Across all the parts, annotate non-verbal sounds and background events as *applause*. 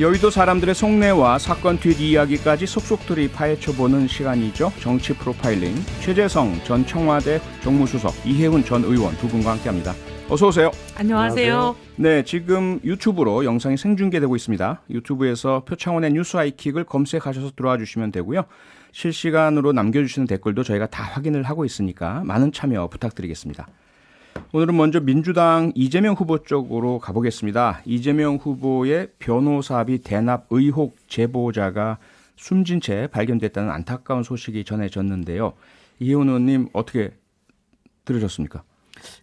여의도 사람들의 속내와 사건 뒷이야기까지 속속들이 파헤쳐보는 시간이죠. 정치 프로파일링 최재성 전 청와대 정무수석 이혜훈 전 의원 두 분과 함께합니다. 어서 오세요. 안녕하세요. 네, 지금 유튜브로 영상이 생중계되고 있습니다. 유튜브에서 표창원의 뉴스 아이킥을 검색하셔서 들어와 주시면 되고요. 실시간으로 남겨주시는 댓글도 저희가 다 확인을 하고 있으니까 많은 참여 부탁드리겠습니다. 오늘은 먼저 민주당 이재명 후보 쪽으로 가보겠습니다. 이재명 후보의 변호사비 대납 의혹 제보자가 숨진 채 발견됐다는 안타까운 소식이 전해졌는데요. 이현 의원님 어떻게 들으셨습니까?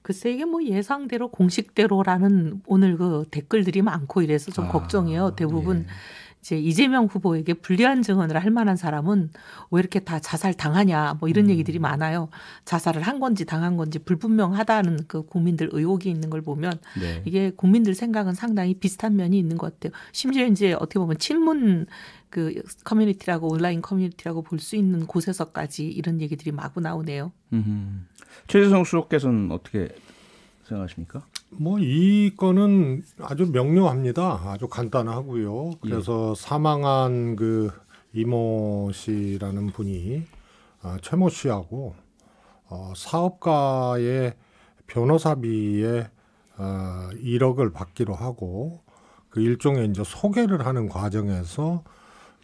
글쎄 이게 뭐 예상대로 공식대로라는 오늘 그 댓글들이 많고 이래서 좀 아, 걱정이에요. 대부분 예. 이제 이재명 후보에게 불리한 증언을 할 만한 사람은 왜 이렇게 다 자살 당하냐 뭐 이런 음. 얘기들이 많아요. 자살을 한 건지 당한 건지 불분명하다는 그 국민들 의혹이 있는 걸 보면 네. 이게 국민들 생각은 상당히 비슷한 면이 있는 것 같아요. 심지어 이제 어떻게 보면 친문 그 커뮤니티라고 온라인 커뮤니티라고 볼 수 있는 곳에서까지 이런 얘기들이 마구 나오네요. 음. 최재성 수석께서는 어떻게 생각하십니까? 뭐이 건은 아주 명료합니다. 아주 간단하고요. 그래서 예. 사망한 그 이모 씨라는 분이 아, 최모 씨하고 어, 사업가의 변호사비에 어, 1억을 받기로 하고 그 일종의 이제 소개를 하는 과정에서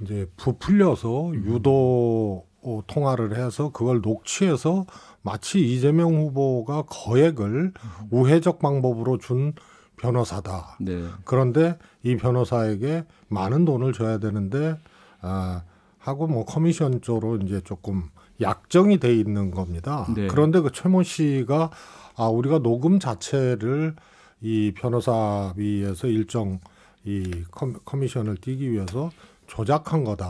이제 부풀려서 음. 유도 통화를 해서 그걸 녹취해서 마치 이재명 후보가 거액을 우회적 방법으로 준 변호사다. 네. 그런데 이 변호사에게 많은 돈을 줘야 되는데 아, 하고 뭐 커미션 쪽으로 이제 조금 약정이 돼 있는 겁니다. 네. 그런데 그 최모 씨가 아 우리가 녹음 자체를 이변호사위에서 일정 이 커미션을 띄기 위해서 조작한 거다,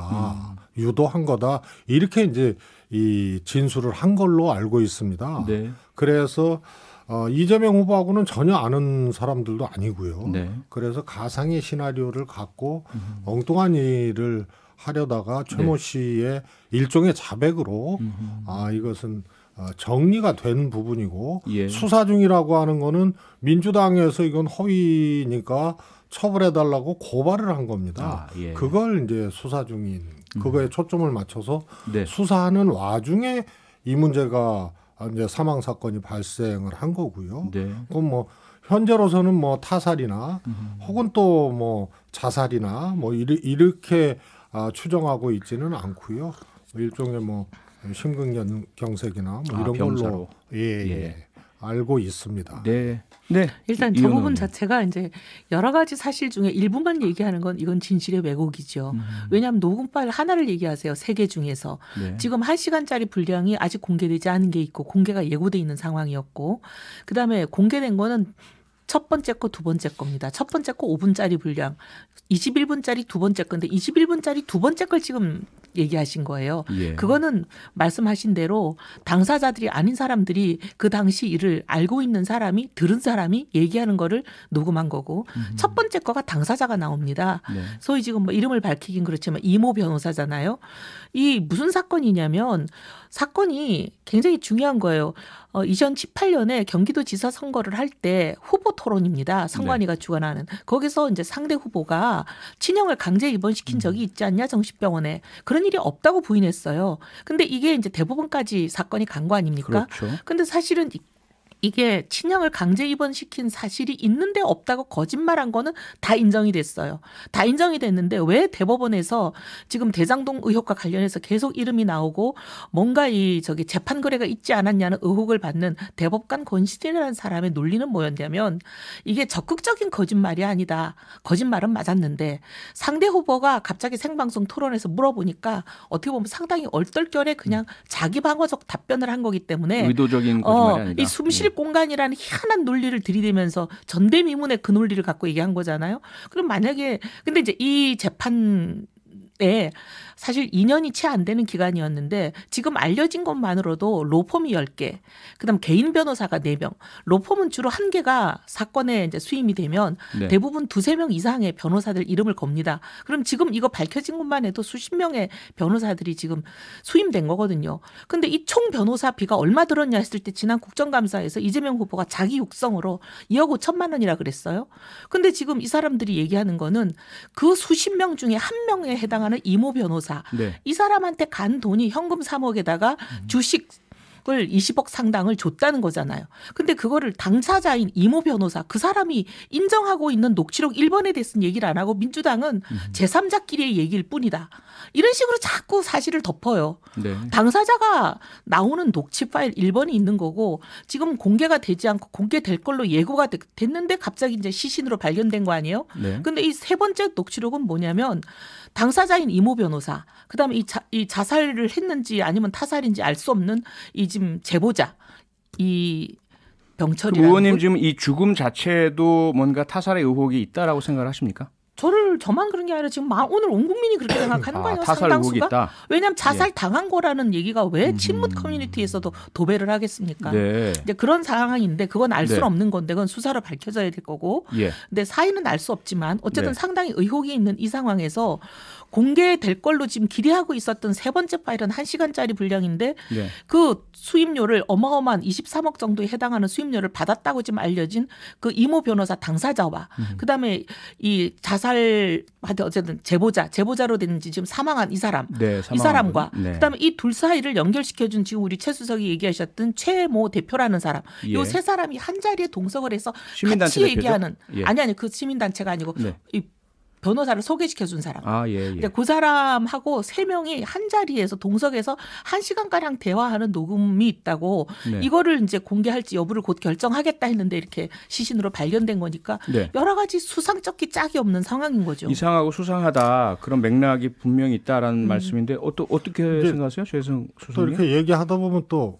음. 유도한 거다 이렇게 이제 이 진술을 한 걸로 알고 있습니다. 네. 그래서 어, 이재명 후보하고는 전혀 아는 사람들도 아니고요. 네. 그래서 가상의 시나리오를 갖고 음흠. 엉뚱한 일을 하려다가 네. 최모 네. 씨의 일종의 자백으로 음흠. 아 이것은 어, 정리가 된 부분이고 예. 수사 중이라고 하는 거는 민주당에서 이건 허위니까 처벌해달라고 고발을 한 겁니다. 아, 예. 그걸 이제 수사 중인 그거에 음. 초점을 맞춰서 네. 수사하는 와중에 이 문제가 이제 사망 사건이 발생을 한 거고요. 네. 그럼 뭐 현재로서는 뭐 타살이나 음. 혹은 또 뭐 자살이나 뭐 이렇게 이 아, 추정하고 있지는 않고요. 일종의 뭐 심근경색이나 뭐 아, 이런 아, 걸로 예. 예. 예. 알고 있습니다. 네. 네. 일단 저 부분 자체가 이제 여러 가지 사실 중에 일부만 얘기하는 건 이건 진실의 왜곡이죠. 음. 왜냐하면 녹음 파일 하나를 얘기하세요. 세 개 중에서 네. 지금 한 시간짜리 분량이 아직 공개되지 않은 게 있고 공개가 예고돼 있는 상황이었고 그다음에 공개된 거는 첫 번째 거, 두 번째 겁니다. 첫 번째 거 5분짜리 분량. 21분짜리 두 번째 건데 21분짜리 두 번째 걸 지금 얘기하신 거예요. 예. 그거는 말씀하신 대로 당사자들이 아닌 사람들이 그 당시 일을 알고 있는 사람이 들은 사람이 얘기하는 거를 녹음한 거고 음흠. 첫 번째 거가 당사자가 나옵니다. 네. 소위 지금 뭐 이름을 밝히긴 그렇지만 이모 변호사잖아요. 이 무슨 사건이냐면 사건이 굉장히 중요한 거예요. 어, 2018년에 경기도지사 선거를 할 때 후보 토론입니다. 선관위가 네. 주관하는 거기서 이제 상대 후보가 친형을 강제 입원시킨 음. 적이 있지 않냐 정신병원에 그런 일이 없다고 부인했어요. 근데 이게 이제 대법원까지 사건이 간 거 아닙니까? 그렇죠. 근데 사실은 이게 친형을 강제 입원시킨 사실이 있는데 없다고 거짓말한 거는 다 인정이 됐어요. 다 인정이 됐는데 왜 대법원에서 지금 대장동 의혹과 관련해서 계속 이름이 나오고 뭔가 이 저기 재판 거래가 있지 않았냐는 의혹을 받는 대법관 권시진이라는 사람의 논리는 뭐였냐면 이게 적극적인 거짓말이 아니다. 거짓말은 맞았는데 상대 후보가 갑자기 생방송 토론에서 물어보니까 어떻게 보면 상당히 얼떨결에 그냥 음. 자기 방어적 답변을 한 거기 때문에 의도적인 거짓말이 어, 아니다. 이숨실 음. 공식 공간이라는 희한한 논리를 들이대면서 전대미문의 그 논리를 갖고 얘기한 거잖아요. 그럼 만약에 근데 이제 이 재판에 사실 2년이 채 안 되는 기간이었는데 지금 알려진 것만으로도 로펌이 10개, 그다음 개인 변호사가 4명. 로펌은 주로 한 개가 사건에 이제 수임이 되면 네. 대부분 두세 명 이상의 변호사들 이름을 겁니다. 그럼 지금 이거 밝혀진 것만 해도 수십 명의 변호사들이 지금 수임된 거거든요. 근데 이 총 변호사 비가 얼마 들었냐 했을 때 지난 국정감사에서 이재명 후보가 자기 육성으로 2억 5천만 원이라 그랬어요. 근데 지금 이 사람들이 얘기하는 거는 그 수십 명 중에 한 명에 해당하는 이모 변호사 변사 네. 이 사람한테 간 돈이 현금 3억에다가 음. 주식 을 20억 상당을 줬다는 거잖아요. 근데 그거를 당사자인 이모 변호사 그 사람이 인정하고 있는 녹취록 1번에 대해서는 얘기를 안 하고 민주당은 음. 제3자끼리의 얘기일 뿐이다. 이런 식으로 자꾸 사실을 덮어요. 네. 당사자가 나오는 녹취 파일 1번이 있는 거고 지금 공개가 되지 않고 공개될 걸로 예고가 됐는데 갑자기 이제 시신으로 발견된 거 아니에요? 네. 근데 이 세 번째 녹취록은 뭐냐면 당사자인 이모 변호사, 그다음에 이, 자, 이 자살을 했는지 아니면 타살인지 알 수 없는 이 지금 제보자 이 그 병철이 의원님 지금 이 죽음 자체도 뭔가 타살의 의혹이 있다라고 생각을 하십니까? 저를 저만 그런 게 아니라 지금 마, 오늘 온 국민이 그렇게 *clears throat* 생각하는 아, 거예요. 상당수가. 왜냐하면 예. 자살 당한 거라는 얘기가 왜 음. 친문 커뮤니티에서도 도배를 하겠습니까? 네. 이제 그런 상황인데 그건 알 네. 수는 네. 없는 건데 그건 수사로 밝혀져야 될 거고. 예. 근데 사인은 알 수 없지만 어쨌든 네. 상당히 의혹이 있는 이 상황에서 공개될 걸로 지금 기대하고 있었던 세 번째 파일은 한시간짜리 분량인데 네. 그 수임료를 어마어마한 23억 정도에 해당하는 수임료를 받았다고 지금 알려진 그 이모 변호사 당사자와 음. 그다음에 이 자살 하여 어쨌든 제보자 제보자로 됐는지 지금 사망한 이 사람 네, 이 사람과 네. 그다음에 이 둘 사이를 연결시켜준 지금 우리 최 수석이 얘기하셨던 최 모 대표라는 사람 예. 요세 사람이 한 자리에 동석을 해서 같이 대표죠? 얘기하는 예. 아니 아니 그 시민단체가 아니고 네. 이 변호사를 소개시켜 준 사람. 아, 예, 예. 근데 그 사람하고 세 명이 한 자리에서 동석에서 한 시간가량 대화하는 녹음이 있다고 네. 이거를 이제 공개할지 여부를 곧 결정하겠다 했는데 이렇게 시신으로 발견된 거니까 네. 여러 가지 수상쩍기 짝이 없는 상황인 거죠. 이상하고 수상하다 그런 맥락이 분명히 있다라는 음. 말씀인데 어떠, 어떻게 생각하세요? 최성 수석님? 또 이렇게 얘기하다 보면 또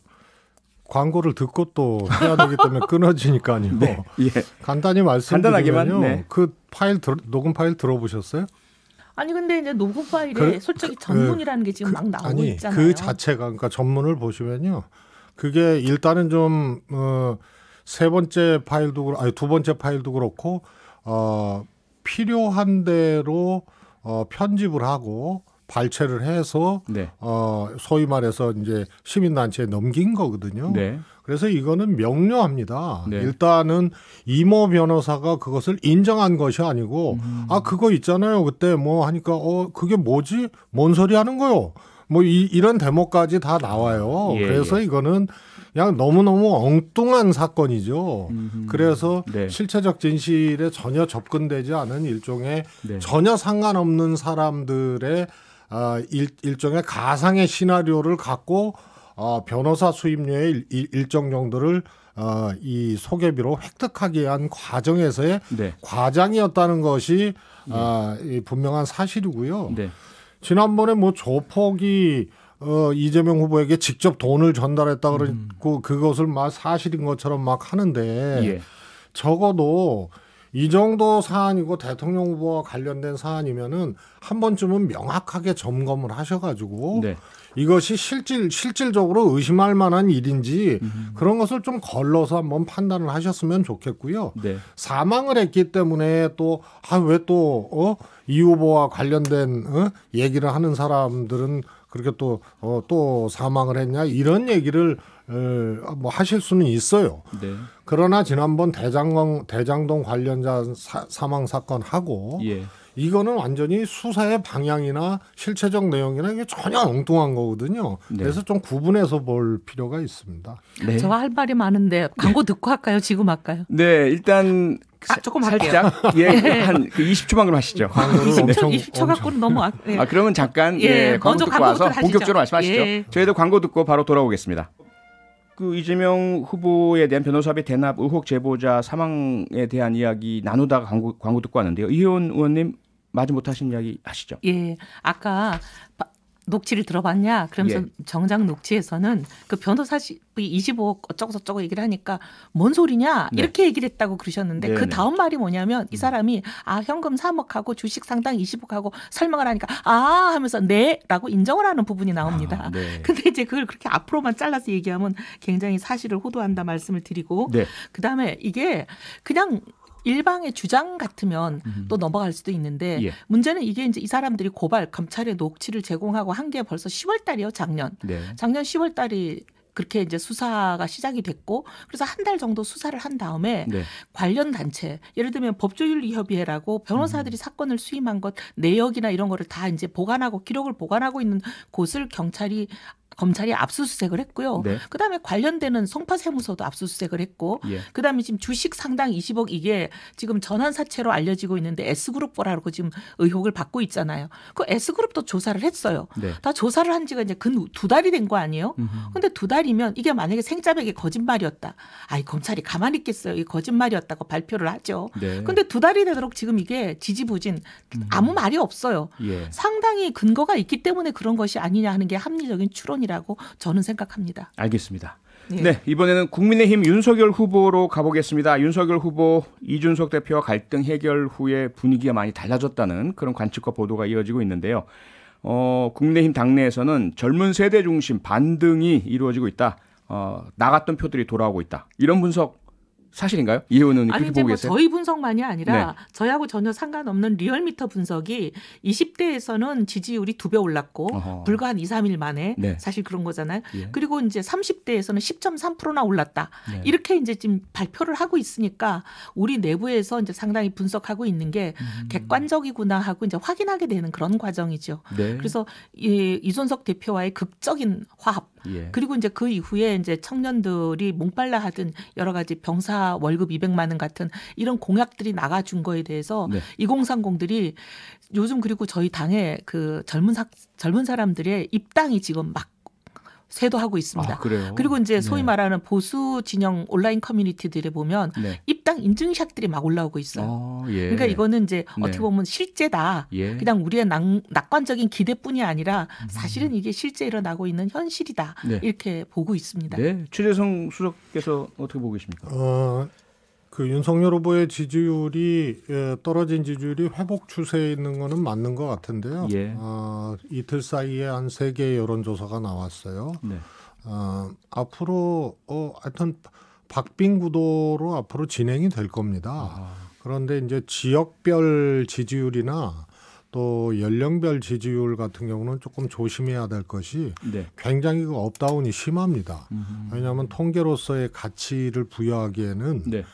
광고를 듣고 또 해야 되기 때문에 끊어지니까요. *laughs* 네, 예. 간단히 말씀드리면요. 네. 그 파일 들, 녹음 파일 들어보셨어요? 아니 근데 이제 녹음 파일에 그, 솔직히 예. 전문이라는 게 지금 그, 막 나오고 아니, 있잖아요. 그 자체가 그러니까 전문을 보시면요. 그게 일단은 좀세 어, 번째 파일도 아니 두 번째 파일도 그렇고 어, 필요한 대로 어, 편집을 하고 발췌를 해서 네. 어, 소위 말해서 이제 시민단체에 넘긴 거거든요. 네. 그래서 이거는 명료합니다. 네. 일단은 이모 변호사가 그것을 인정한 것이 아니고 음. 아 그거 있잖아요. 그때 뭐 하니까 어 그게 뭐지? 뭔 소리 하는 거요? 뭐 이, 이런 대목까지 다 나와요. 아, 예, 그래서 예. 이거는 그냥 너무너무 엉뚱한 사건이죠. 음흠. 그래서 네. 실체적 진실에 전혀 접근되지 않은 일종의 네. 전혀 상관없는 사람들의 아, 일, 일종의 가상의 시나리오를 갖고 어, 변호사 수임료의 일, 정 정도를 어, 이 소개비로 획득하기 위한 과정에서의 네. 과장이었다는 것이 네. 어, 이 분명한 사실이고요. 네. 지난번에 뭐 조폭이 어, 이재명 후보에게 직접 돈을 전달했다 그러고 음. 그것을 막 사실인 것처럼 막 하는데 예. 적어도 이 정도 사안이고 대통령 후보와 관련된 사안이면은 한 번쯤은 명확하게 점검을 하셔가지고 네. 이것이 실질 실질적으로 의심할 만한 일인지 음. 그런 것을 좀 걸러서 한번 판단을 하셨으면 좋겠고요. 네. 사망을 했기 때문에 또 아 왜 또 어 이 후보와 관련된 어? 얘기를 하는 사람들은 그렇게 또또 어, 또 사망을 했냐 이런 얘기를 어, 뭐 하실 수는 있어요. 네. 그러나 지난번 대장동, 대장동 관련자 사, 사망 사건 하고 예. 이거는 완전히 수사의 방향이나 실체적 내용이나 이게 전혀 엉뚱한 거거든요. 네. 그래서 좀 구분해서 볼 필요가 있습니다. 네. 제가 할 말이 많은데 광고 네. 듣고 할까요? 지금 할까요? 네, 일단 아, 조금 살짝 예한 *laughs* 네. 그 20초만큼 하시죠. 20초 20초 갖고는 너무 아, 예. 아 그러면 잠깐 예, 예 광고 듣고 와서 본격적으로 말씀하시죠. 예. 저희도 광고 듣고 바로 돌아오겠습니다. 그 이재명 후보에 대한 변호사비 대납 의혹 제보자 사망에 대한 이야기 나누다가 광고, 광고 듣고 왔는데요. 이혜원 의원님 마지 못하신 이야기 하시죠. 예, 아까 녹취를 들어봤냐? 그러면서 예. 정작 녹취에서는 그 변호사 시25 억 어쩌고저쩌고 얘기를 하니까 뭔 소리냐? 네. 이렇게 얘기를 했다고 그러셨는데 네그 다음 말이 뭐냐면 이 음. 사람이 아 현금 3억하고 주식 상당 20억하고 설명을 하니까 아 하면서 네라고 인정을 하는 부분이 나옵니다. 아, 네. 근데 이제 그걸 그렇게 앞으로만 잘라서 얘기하면 굉장히 사실을 호도한다 말씀을 드리고 네. 그다음에 이게 그냥 일방의 주장 같으면 음. 또 넘어갈 수도 있는데 예. 문제는 이게 이제 이 사람들이 고발 검찰에 녹취를 제공하고 한 게 벌써 10월 달이요 작년 네. 작년 10월 달이 그렇게 이제 수사가 시작이 됐고 그래서 한 달 정도 수사를 한 다음에 네. 관련 단체 예를 들면 법조윤리협의회라고 변호사들이 음. 사건을 수임한 것 내역이나 이런 거를 다 이제 보관하고 기록을 보관하고 있는 곳을 경찰이 검찰이 압수수색을 했고요. 네. 그다음에 관련되는 성파세무서도 압수수색을 했고, 예. 그다음에 지금 주식 상당 20억 이게 지금 전환 사채로 알려지고 있는데 S그룹 보라고 지금 의혹을 받고 있잖아요. 그 S그룹도 조사를 했어요. 네. 다 조사를 한 지가 이제 근 두 달이 된 거 아니에요? 음흠. 근데 두 달이면 이게 만약에 생짜백이 거짓말이었다. 아이 검찰이 가만히 있겠어요. 이 거짓말이었다고 발표를 하죠. 네. 근데 두 달이 되도록 지금 이게 지지부진 아무 음. 말이 없어요. 예. 상당히 근거가 있기 때문에 그런 것이 아니냐 하는 게 합리적인 추론. 차원이라고 저는 생각합니다. 알겠습니다. 예. 네, 이번에는 국민의힘 윤석열 후보로 가보겠습니다. 윤석열 후보 이준석 대표와 갈등 해결 후에 분위기가 많이 달라졌다는 그런 관측과 보도가 이어지고 있는데요. 어, 국민의힘 당내에서는 젊은 세대 중심 반등이 이루어지고 있다. 어, 나갔던 표들이 돌아오고 있다. 이런 분석 사실인가요? 이혜원 의원님 아니, 뭐 보고 계세요? 뭐 저희 분석만이 아니라 네. 저희하고 전혀 상관없는 리얼미터 분석이 20대에서는 지지율이 두 배 올랐고 어허. 불과 한 2, 3일 만에 네. 사실 그런 거잖아요. 예. 그리고 이제 30대에서는 10.3%나 올랐다. 네. 이렇게 이제 지금 발표를 하고 있으니까 우리 내부에서 이제 상당히 분석하고 있는 게 음. 객관적이구나 하고 이제 확인하게 되는 그런 과정이죠. 네. 그래서 이, 이준석 대표와의 극적인 화합 예. 그리고 이제 그 이후에 이제 청년들이 몽빨라 하던 여러 가지 병사 월급 200만 원 같은 이런 공약들이 나가준 거에 대해서 네. 2030들이 요즘 그리고 저희 당의 그 젊은 사, 젊은 사람들의 입당이 지금 막 세도하고 있습니다. 아, 그리고 이제 네. 소위 네. 말하는 보수 진영 온라인 커뮤니티들에 보면 네. 입당 인증샷들이 막 올라오고 있어요. 아, 예. 그러니까 이거는 이제 네. 어떻게 보면 실제다. 예. 그냥 우리의 낙, 관적인 기대뿐이 아니라 음. 사실은 이게 실제 일어나고 있는 현실이다. 네. 이렇게 보고 있습니다. 네. 최재성 수석께서 어떻게 보고 계십니까? 어, 그 윤석열 후보의 지지율이 예, 떨어진 지지율이 회복 추세에 있는 거는 맞는 것 같은데요. 예. 아, 이틀 사이에 한 세 개의 여론조사가 나왔어요. 네. 아, 앞으로 어, 하여튼 박빙 구도로 앞으로 진행이 될 겁니다. 아. 그런데 이제 지역별 지지율이나 또 연령별 지지율 같은 경우는 조금 조심해야 될 것이 네. 굉장히 그 업다운이 심합니다. 음. 왜냐하면 통계로서의 가치를 부여하기에는 네.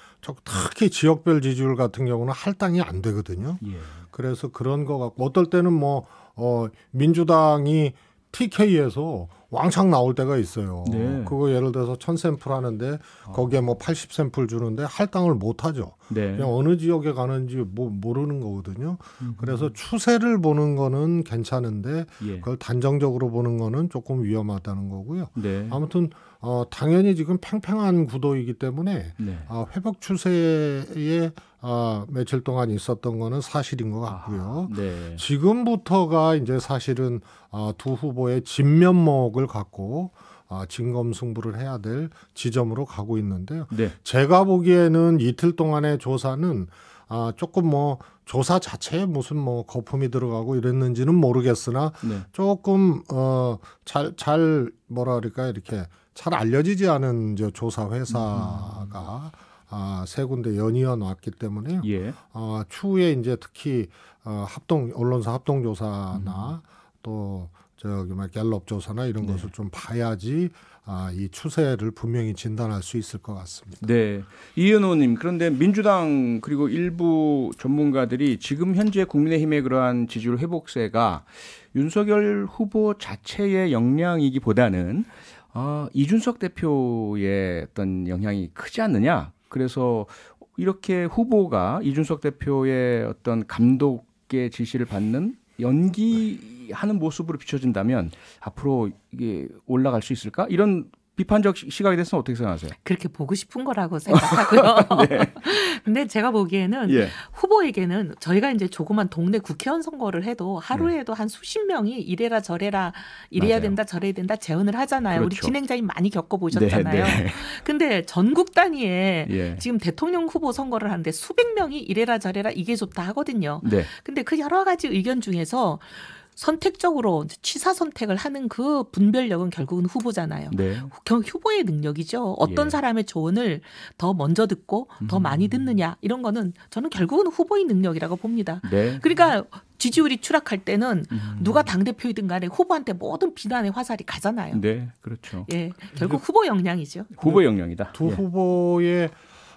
특히 지역별 지지율 같은 경우는 할당이 안 되거든요. 예. 그래서 그런 거 같고 어떨 때는 뭐 어, 민주당이 TK에서 왕창 나올 때가 있어요. 네. 그거 예를 들어서 천샘플 하는데 거기에 뭐 팔십 샘플 주는데 할당을 못 하죠. 네. 그냥 어느 지역에 가는지 뭐 모르는 거거든요. 음. 그래서 추세를 보는 거는 괜찮은데 예. 그걸 단정적으로 보는 거는 조금 위험하다는 거고요. 네. 아무튼 어 당연히 지금 팽팽한 구도이기 때문에 네. 아 회복 추세에 아, 며칠 동안 있었던 거는 사실인 것 같고요. 아, 네. 지금부터가 이제 사실은 아, 두 후보의 진면목을 갖고 아, 어, 진검승부를 해야 될 지점으로 가고 있는데요. 네. 제가 보기에는 이틀 동안의 조사는 아, 조금 뭐 조사 자체에 무슨 뭐 거품이 들어가고 이랬는지는 모르겠으나 네. 조금 어잘 잘 뭐라 그럴까 이렇게 잘 알려지지 않은 이 조사 회사가 음. 음, 음. 아, 세 군데 연이어 놨기 때문에요. 예. 아, 추후에 이제 특히 어, 합동 언론사 합동 조사나 음. 또 저기 막 뭐 갤럽 조사나 이런 네. 것을 좀 봐야지 아, 이 추세를 분명히 진단할 수 있을 것 같습니다. 네, 이은호님 그런데 민주당 그리고 일부 전문가들이 지금 현재 국민의힘의 그러한 지지율 회복세가 윤석열 후보 자체의 역량이기보다는 어, 이준석 대표의 어떤 영향이 크지 않느냐 그래서 이렇게 후보가 이준석 대표의 어떤 감독의 지시를 받는 연기하는 모습으로 비춰진다면 앞으로 이게 올라갈 수 있을까? 이런 비판적 시각에 대해서는 어떻게 생각하세요? 그렇게 보고 싶은 거라고 생각하고요. *laughs* 네. *laughs* 근데 제가 보기에는 예. 후보에게는 저희가 이제 조그만 동네 국회의원 선거를 해도 하루에도 한 수십 명이 이래라 저래라 이래야 맞아요. 된다 저래야 된다 재언을 하잖아요. 그렇죠. 우리 진행자님 많이 겪어보셨잖아요. 네, 네. *laughs* 근데 전국 단위에 예. 지금 대통령 후보 선거를 하는데 수백 명이 이래라 저래라 이게 좋다 하거든요. 네. 근데 그 여러 가지 의견 중에서 선택적으로 취사 선택을 하는 그 분별력은 결국은 후보잖아요. 네. 그 후보의 능력이죠. 어떤 예. 사람의 조언을 더 먼저 듣고 더 음. 많이 듣느냐 이런 거는 저는 결국은 후보의 능력이라고 봅니다. 네. 그러니까 지지율이 추락할 때는 음. 누가 당 대표이든 간에 후보한테 모든 비난의 화살이 가잖아요. 네, 그렇죠. 예, 결국 후보 역량이죠. 후보 역량이다. 두 예. 후보의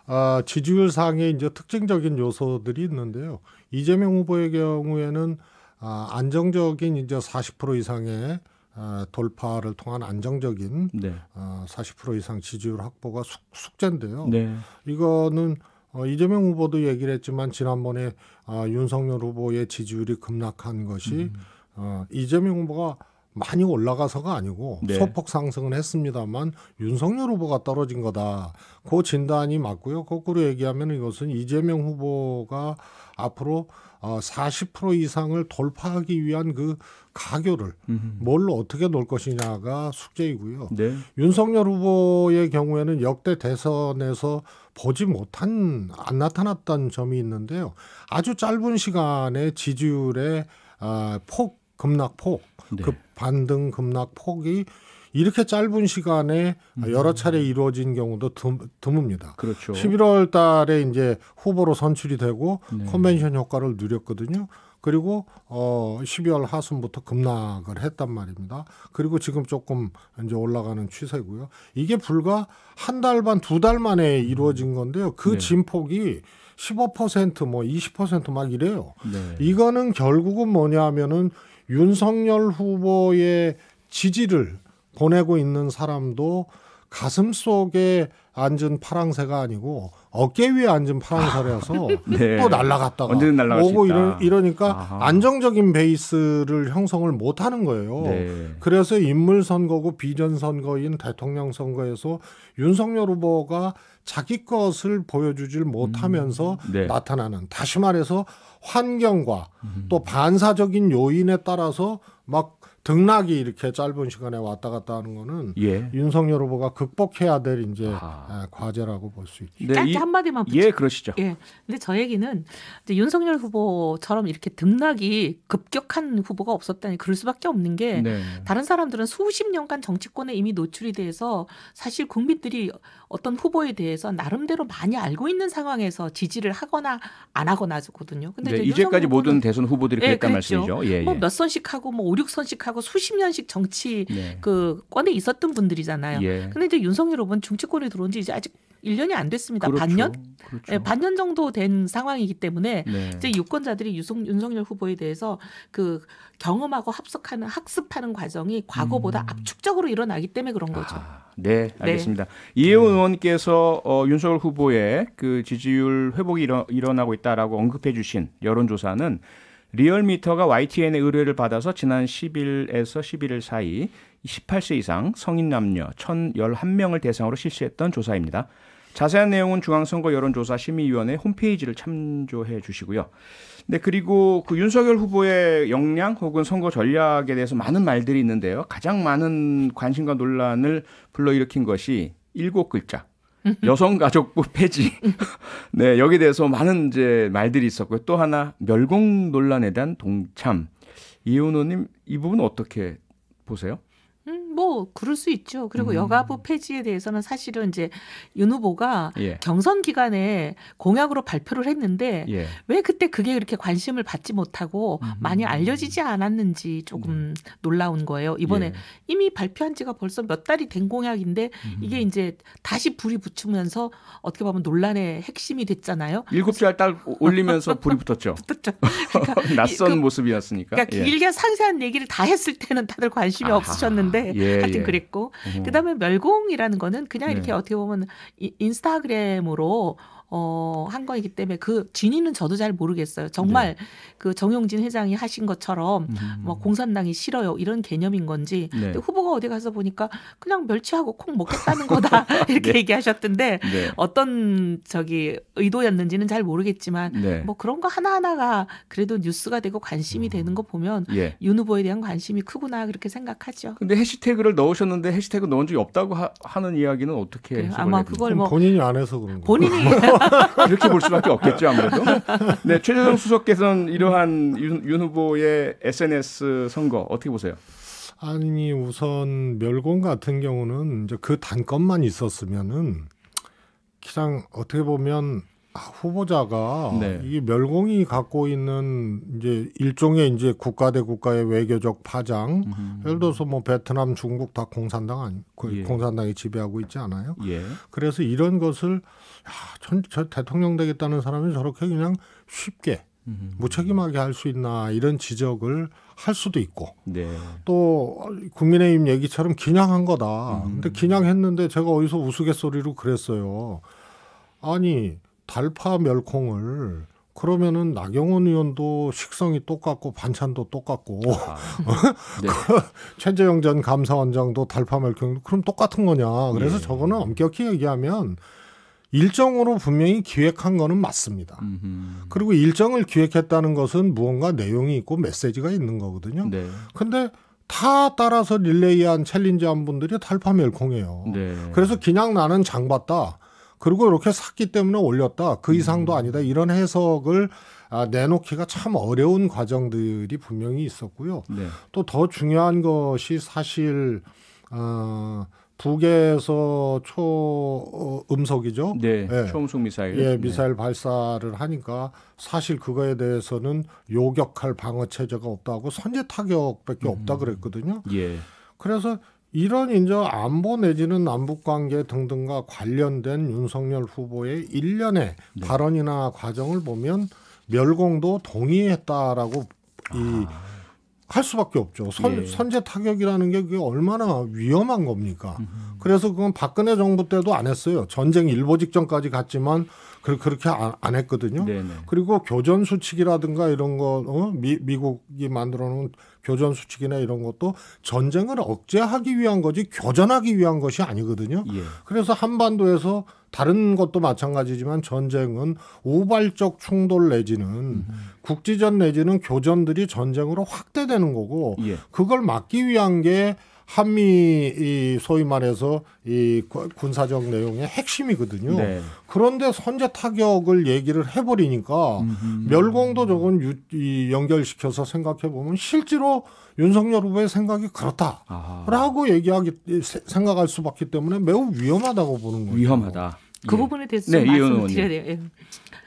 아, 지지율 상의 이제 특징적인 요소들이 있는데요. 이재명 후보의 경우에는 아, 안정적인 이제 40% 이상의 아, 돌파를 통한 안정적인 네. 아, 40% 이상 지지율 확보가 숙, 제인데요 네. 이거는 어, 이재명 후보도 얘기를 했지만 지난번에 아, 윤석열 후보의 지지율이 급락한 것이 음. 어, 이재명 후보가 많이 올라가서가 아니고 네. 소폭 상승은 했습니다만 윤석열 후보가 떨어진 거다. 그 진단이 맞고요. 거꾸로 얘기하면 이것은 이재명 후보가 앞으로 어, 40% 이상을 돌파하기 위한 그 가교를 음흠. 뭘로 어떻게 놓을 것이냐가 숙제이고요. 네. 윤석열 후보의 경우에는 역대 대선에서 보지 못한 안 나타났던 점이 있는데요. 아주 짧은 시간에 지지율의 아, 폭 급락폭, 네. 급 반등 급락폭이 이렇게 짧은 시간에 음. 여러 차례 이루어진 경우도 드뭅니다. 그렇죠. 11월 달에 이제 후보로 선출이 되고 네. 컨벤션 효과를 누렸거든요. 그리고 어 12월 하순부터 급락을 했단 말입니다. 그리고 지금 조금 이제 올라가는 추세고요. 이게 불과 한 달 반, 두 달 만에 음. 이루어진 건데요. 그 네. 진폭이 15%뭐 20%막 이래요. 네. 이거는 결국은 뭐냐 하면은 윤석열 후보의 지지를 보내고 있는 사람도 가슴 속에 앉은 파랑새가 아니고 어깨 위에 앉은 파랑새라서 아, *laughs* 네. 또 날아갔다가 언제든 날아 오고 이러, 이러니까 아하. 안정적인 베이스를 형성을 못 하는 거예요. 네. 그래서 인물 선거고 비전 선거인 대통령 선거에서 윤석열 후보가 자기 것을 보여주질 음, 못하면서 음. 네. 나타나는 다시 말해서 환경과 음. 또 반사적인 요인에 따라서 막 등락이 이렇게 짧은 시간에 왔다 갔다 하는 거는 예. 윤석열 후보가 극복해야 될 이제 아. 예, 과제라고 볼 수 있죠. 네, 짧게 이, 한마디만 예, 붙여. 예, 그러시죠. 예. 근데 저 얘기는 이제 윤석열 후보처럼 이렇게 등락이 급격한 후보가 없었다니 그럴 수밖에 없는 게 네. 다른 사람들은 수십 년간 정치권에 이미 노출이 돼서 사실 국민들이 어떤 후보에 대해서 나름대로 많이 알고 있는 상황에서 지지를 하거나 안 하거나 거든요. 근데 네, 이제 이제까지 모든 대선 후보들이 예, 그랬단 그랬죠. 말씀이죠. 예, 뭐 예. 뭐몇 선씩 하고 뭐 5, 6선씩 하고 못하고 수십 년씩 정치 네. 그 권에 있었던 분들이잖아요. 예. 근데 이제 윤석열 후보는 정치권에 들어온 지 이제 아직 1년이 안 됐습니다. 그렇죠. 반년? 그렇죠. 네, 반년 정도 된 상황이기 때문에 네. 이제 유권자들이 유성, 윤석열 후보에 대해서 그 경험하고 합석하는 학습하는 과정이 과거보다 음. 압축적으로 일어나기 때문에 그런 거죠. 아, 네, 네. 알겠습니다. 네. 이혜원 음. 의원께서 어, 윤석열 후보의 그 지지율 회복이 일어, 일어나고 있다라고 언급해 주신 여론조사는 리얼미터가 YTN의 의뢰를 받아서 지난 10일에서 11일 사이 18세 이상 성인 남녀 1,011명을 대상으로 실시했던 조사입니다. 자세한 내용은 중앙선거 여론조사 심의위원회 홈페이지를 참조해 주시고요. 네, 그리고 그 윤석열 후보의 역량 혹은 선거 전략에 대해서 많은 말들이 있는데요. 가장 많은 관심과 논란을 불러일으킨 것이 일곱 글자 *laughs* 여성가족부 폐지. *laughs* 네, 여기 대해서 많은 이제 말들이 있었고요. 또 하나 멸공 논란에 대한 동참. 이은호님 이 부분 어떻게 보세요? 음, 뭐 그럴 수 있죠. 그리고 음. 여가부 폐지에 대해서는 사실은 이제 윤 후보가 예. 경선 기간에 공약으로 발표를 했는데 예. 왜 그때 그게 그렇게 관심을 받지 못하고 음. 많이 알려지지 않았는지 조금 음. 놀라운 거예요. 이번에 예. 이미 발표한 지가 벌써 몇 달이 된 공약인데 음. 이게 이제 다시 불이 붙으면서 어떻게 보면 논란의 핵심이 됐잖아요. 일곱 개딱 올리면서 불이 붙었죠. *laughs* 붙었죠. 그러니까 *laughs* 낯선 그, 모습이었으니까. 그러니까 길게 예. 상세한 얘기를 다 했을 때는 다들 관심이 아하. 없으셨는데 예. 예, *laughs* 하여튼 예. 그랬고 음. 그다음에 멸공이라는 거는 그냥 네. 이렇게 어떻게 보면 인스타그램으로 어, 한 거이기 때문에 그 진위는 저도 잘 모르겠어요. 정말 네. 그 정용진 회장이 하신 것처럼 음. 뭐 공산당이 싫어요 이런 개념인 건지 네. 후보가 어디 가서 보니까 그냥 멸치하고 콩 먹겠다는 거다 *laughs* 네. 이렇게 네. 얘기하셨던데 어떤 저기 의도였는지는 잘 모르겠지만 네. 뭐 그런 거 하나 하나가 그래도 뉴스가 되고 관심이 음. 되는 거 보면 예. 윤 후보에 대한 관심이 크구나 그렇게 생각하죠. 근데 해시태그를 넣으셨는데 해시태그 넣은 적이 없다고 하, 는 이야기는 어떻게 아마 그걸 뭐 본인이 안 해서 그런 거요 본인이 *laughs* *laughs* 이렇게 볼 수밖에 없겠죠 아무래도. 네 최재성 수석께서는 이러한 윤, 윤 후보의 SNS 선거 어떻게 보세요? 아니 우선 멸공 같은 경우는 이제 그 단건만 있었으면은 그냥 어떻게 보면 아, 후보자가 네. 이 멸공이 갖고 있는 이제 일종의 이제 국가 대 국가의 외교적 파장, 음. 예를 들어서 뭐 베트남, 중국 다 공산당 아니 그 예. 공산당이 지배하고 있지 않아요? 예. 그래서 이런 것을 야, 전, 저 대통령 되겠다는 사람이 저렇게 그냥 쉽게 음. 무책임하게 할 수 있나 이런 지적을 할 수도 있고 네. 또 국민의힘 얘기처럼 기냥한 거다. 음. 근데 기냥했는데 제가 어디서 우스갯소리로 그랬어요. 아니 달파 멸콩을 그러면은 나경원 의원도 식성이 똑같고 반찬도 똑같고 아, 네. 네. *laughs* 최재형 전 감사원장도 달파멸콩 그럼 똑같은 거냐? 그래서 네. 저거는 엄격히 얘기하면 일정으로 분명히 기획한 거는 맞습니다. 음흠. 그리고 일정을 기획했다는 것은 무언가 내용이 있고 메시지가 있는 거거든요. 네. 근데 다 따라서 릴레이한 챌린지 한 분들이 달파멸콩이에요. 네. 그래서 그냥 나는 장 봤다. 그리고 이렇게 샀기 때문에 올렸다. 그 음. 이상도 아니다. 이런 해석을 아, 내놓기가 참 어려운 과정들이 분명히 있었고요. 네. 또더 중요한 것이 사실 어, 북에서 초음속이죠. 어, 네, 예. 초음속 미사일. 예, 네. 미사일 네. 발사를 하니까 사실 그거에 대해서는 요격할 방어 체제가 없다고 선제 타격밖에 음. 없다 그랬거든요. 예. 그래서 이런 인제 안보 내지는 남북 관계 등등과 관련된 윤석열 후보의 일련의 네. 발언이나 과정을 보면 멸공도 동의했다라고 아. 이할 수밖에 없죠. 선, 예. 선제 타격이라는 게 그게 얼마나 위험한 겁니까? 음흠. 그래서 그건 박근혜 정부 때도 안 했어요. 전쟁 일보 직전까지 갔지만 그, 그렇게 안, 안 했거든요. 네네. 네. 그리고 교전 수칙이라든가 이런 거 어? 미, 미국이 만들어 놓은 교전 수칙이나 이런 것도 전쟁을 억제하기 위한 거지 교전하기 위한 것이 아니거든요. 예. 그래서 한반도에서 다른 것도 마찬가지지만 전쟁은 우발적 충돌 내지는 음. 국지전 내지는 교전들이 전쟁으로 확대되는 거고 예. 그걸 막기 위한 게 한미 이 소위 말해서 이 군사적 내용의 핵심이거든요. 네. 그런데 선제 타격을 얘기를 해버리니까 음흠. 멸공도 조금 유, 이 연결시켜서 생각해 보면 실제로 윤석열 후보의 생각이 그렇다라고 아. 얘기하기 생각할 수밖에 때문에 매우 위험하다고 보는 거예요. 위험하다. 그 예. 부분에 대해서 네, 말씀을 드려야 돼요. 예.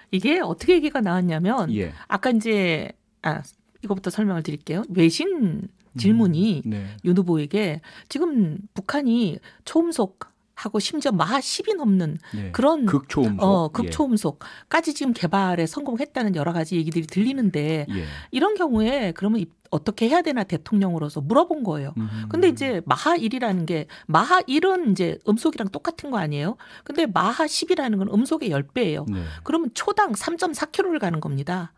이게 어떻게 얘기가 나왔냐면 예. 아까 이제 아 이거부터 설명을 드릴게요. 외신 질문이 음, 네. 윤 후보에게 지금 북한이 초음속 하고 심지어 마하 10이 넘는 네. 그런 극초음속. 어, 극초음속까지 예. 지금 개발에 성공했다는 여러 가지 얘기들이 들리는데 예. 이런 경우에 그러면 어떻게 해야 되나 대통령으로서 물어본 거예요. 음. 근데 이제 마하 1이라는 게 마하 1은 이제 음속이랑 똑같은 거 아니에요? 근데 마하 10이라는 건 음속의 10배예요. 네. 그러면 초당 3.4km를 가는 겁니다.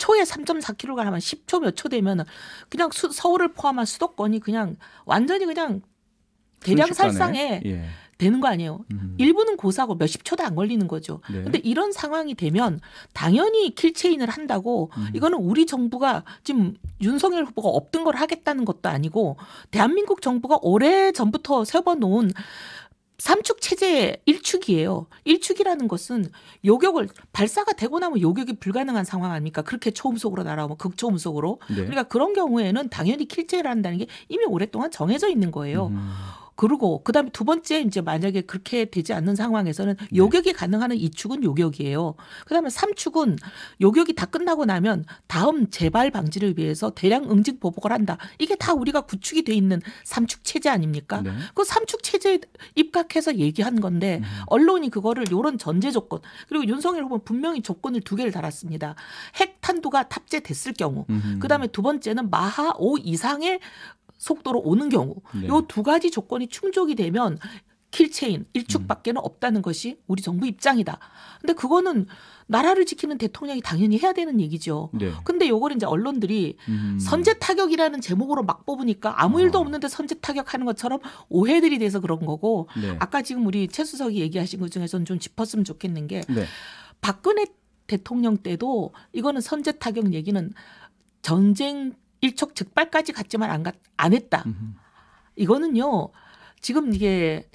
초에 3.4km 가면 10초 몇 초 되면은 그냥 수, 서울을 포함한 수도권이 그냥 완전히 그냥 대량살상에 예. 되는 거 아니에요. 음. 일부는 고사고 하 몇십 초도 안 걸리는 거죠. 네. 근데 이런 상황이 되면 당연히 킬체인을 한다고 음. 이거는 우리 정부가 지금 윤석열 후보가 없던 걸 하겠다는 것도 아니고 대한민국 정부가 오래 전부터 세워놓은 삼축 체제의 일축이에요. 일축이라는 것은 요격을 발사가 되고 나면 요격이 불가능한 상황 아닙니까? 그렇게 초음속으로 날아오면 극초음속으로. 네. 그러니까 그런 경우에는 당연히 킬제를 한다는 게 이미 오랫동안 정해져 있는 거예요. 음. 그리고 그다음에 두 번째 이제 만약에 그렇게 되지 않는 상황에서는 네. 요격이 네. 가능한 이 축은 요격이에요. 그다음에 삼 축은 요격이 다 끝나고 나면 다음 재발 방지를 위해서 대량 응징 보복을 한다. 이게 다 우리가 구축이 돼 있는 삼축 체제 아닙니까? 네. 그 삼축 체제에 입각해서 얘기한 건데 음. 언론이 그거를 요런 전제 조건 그리고 윤석열 후보 는 분명히 조건을 두 개를 달았습니다. 핵 탄두가 탑재됐을 경우, 음. 그다음에 두 번째는 마하 5 이상의 속도로 오는 경우 네. 요두 가지 조건이 충족이 되면 킬체인 일축밖에는 음. 없다는 것이 우리 정부 입장이다. 근데 그거는 나라를 지키는 대통령이 당연히 해야 되는 얘기죠. 네. 근데 요걸 이제 언론들이 음. 선제 타격이라는 제목으로 막 뽑으니까 아무 아. 일도 어. 없는데 선제 타격하는 것처럼 오해들이 돼서 그런 거고 네. 아까 지금 우리 최 수석이 얘기하신 것 중에서는 좀 짚었으면 좋겠는 게 네. 박근혜 대통령 때도 이거는 선제 타격 얘기는 전쟁 일촉즉발까지 갔지만 안, 갔, 안 했다. 이거는요. 지금 이게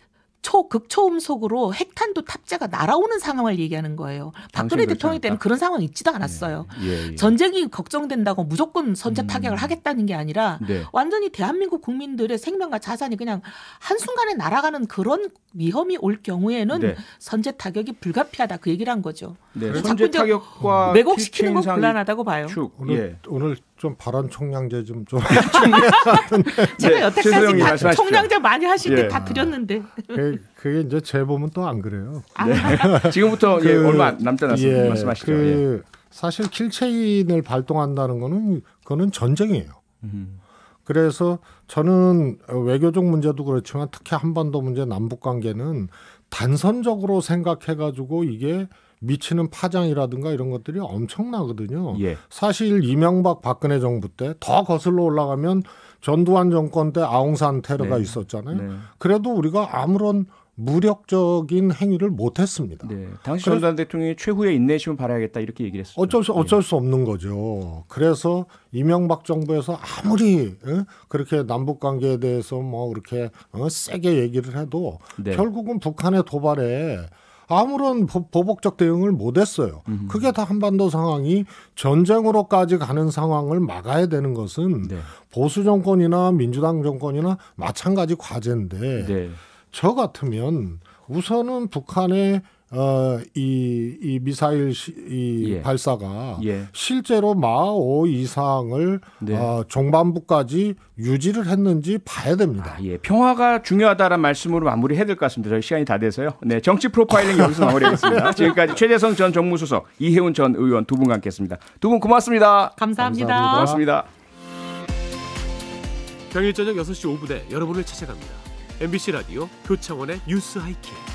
초극초음속으로 핵탄두 탑재가 날아오는 상황을 얘기하는 거예요. 박근혜 대통령이 때는 그런 상황 있지도 않았어요. 예, 예, 예. 전쟁이 걱정된다고 무조건 선제 타격을 음. 하겠다는 게 아니라 네. 완전히 대한민국 국민들의 생명과 자산이 그냥 한순간에 날아가는 그런 위험이 올 경우에는 네. 선제 타격이 불가피하다 그 얘기를 한 거죠. 네. 선제 타격과 왜곡시키는 건 곤란하다고 봐요. 오늘, 예. 오늘 좀 발언 총량제 좀 좀. *laughs* 제가 여태까지 다하시오 총량제 많이 하실 예. 다 드렸는데. 그게, 그 이제 제 보면 또 안 그래요. 아. 네. *laughs* 지금부터 그, 예, 얼마 남지 않았습 예, 말씀하시죠. 그 예. 사실 킬체인을 발동한다는 거는 그거는 전쟁이에요. 음. 그래서 저는 외교적 문제도 그렇지만 특히 한반도 문제 남북 관계는 단선적으로 생각해가지고 이게 미치는 파장이라든가 이런 것들이 엄청나거든요. 예. 사실 이명박 박근혜 정부 때 더 거슬러 올라가면 전두환 정권 때 아웅산 테러가 네. 있었잖아요. 네. 그래도 우리가 아무런 무력적인 행위를 못했습니다. 네. 당시 전두환 대통령이 최후의 인내심을 바라야겠다 이렇게 얘기를 했어요. 어쩔 수 어쩔 네. 수 없는 거죠. 그래서 이명박 정부에서 아무리 에? 어? 그렇게 남북 관계에 대해서 뭐 그렇게 어? 세게 얘기를 해도 네. 결국은 북한의 도발에 아무런 보복적 대응을 못했어요. 음. 그게 다 한반도 상황이 전쟁으로까지 가는 상황을 막아야 되는 것은 네. 보수 정권이나 민주당 정권이나 마찬가지 과제인데 네. 저 같으면 우선은 북한의 어, 이, 이 미사일 시, 이 예. 발사가 예. 실제로 마오 이상을 네. 어, 종반부까지 유지를 했는지 봐야 됩니다. 아, 예. 평화가 중요하다는 말씀으로 마무리해야 될것 같습니다. 저희 시간이 다 돼서요. 네, 정치 프로파일링 여기서 마무리하겠습니다. *laughs* 지금까지 최재성 전 정무수석, 이혜훈 전 의원 두 분과 함께했습니다. 두 분고맙습니다 감사합니다. 고맙습니다. 평일 저녁 6시 5분에 여러분을 찾아갑니다. MBC 라디오 교창원의 뉴스 하이킥.